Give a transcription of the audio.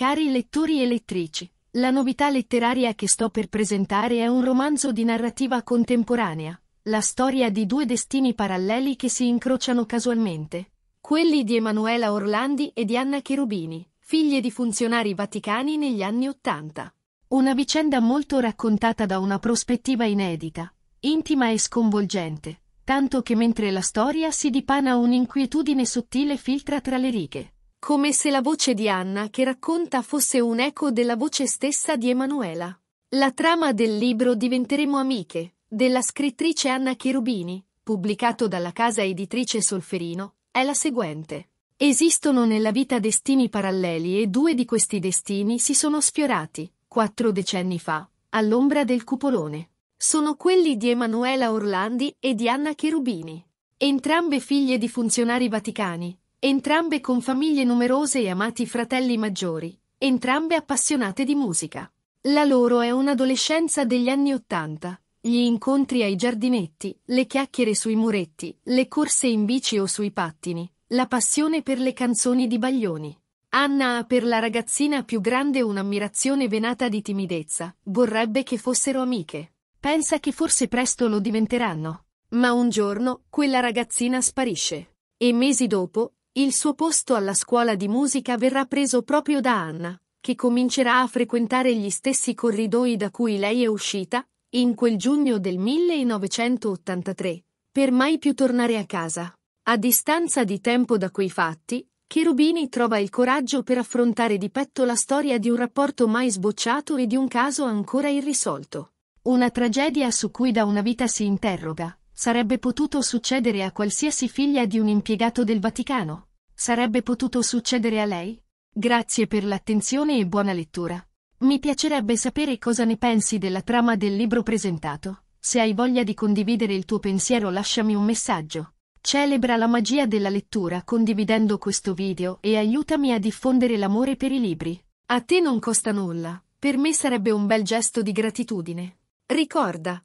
Cari lettori e lettrici, la novità letteraria che sto per presentare è un romanzo di narrativa contemporanea, la storia di due destini paralleli che si incrociano casualmente. Quelli di Emanuela Orlandi e di Anna Cherubini, figlie di funzionari vaticani negli anni Ottanta. Una vicenda molto raccontata da una prospettiva inedita, intima e sconvolgente, tanto che mentre la storia si dipana un'inquietudine sottile filtra tra le righe come se la voce di Anna che racconta fosse un eco della voce stessa di Emanuela. La trama del libro Diventeremo amiche, della scrittrice Anna Cherubini, pubblicato dalla casa editrice Solferino, è la seguente. Esistono nella vita destini paralleli e due di questi destini si sono sfiorati, quattro decenni fa, all'ombra del cupolone. Sono quelli di Emanuela Orlandi e di Anna Cherubini. Entrambe figlie di funzionari vaticani, entrambe con famiglie numerose e amati fratelli maggiori, entrambe appassionate di musica. La loro è un'adolescenza degli anni Ottanta, gli incontri ai giardinetti, le chiacchiere sui muretti, le corse in bici o sui pattini, la passione per le canzoni di Baglioni. Anna ha per la ragazzina più grande un'ammirazione venata di timidezza, vorrebbe che fossero amiche. Pensa che forse presto lo diventeranno. Ma un giorno, quella ragazzina sparisce. E mesi dopo, il suo posto alla scuola di musica verrà preso proprio da Anna, che comincerà a frequentare gli stessi corridoi da cui lei è uscita, in quel giugno del 1983, per mai più tornare a casa. A distanza di tempo da quei fatti, Cherubini trova il coraggio per affrontare di petto la storia di un rapporto mai sbocciato e di un caso ancora irrisolto. Una tragedia su cui da una vita si interroga, Sarebbe potuto succedere a qualsiasi figlia di un impiegato del Vaticano. Sarebbe potuto succedere a lei? Grazie per l'attenzione e buona lettura. Mi piacerebbe sapere cosa ne pensi della trama del libro presentato. Se hai voglia di condividere il tuo pensiero lasciami un messaggio. Celebra la magia della lettura condividendo questo video e aiutami a diffondere l'amore per i libri. A te non costa nulla, per me sarebbe un bel gesto di gratitudine. Ricorda,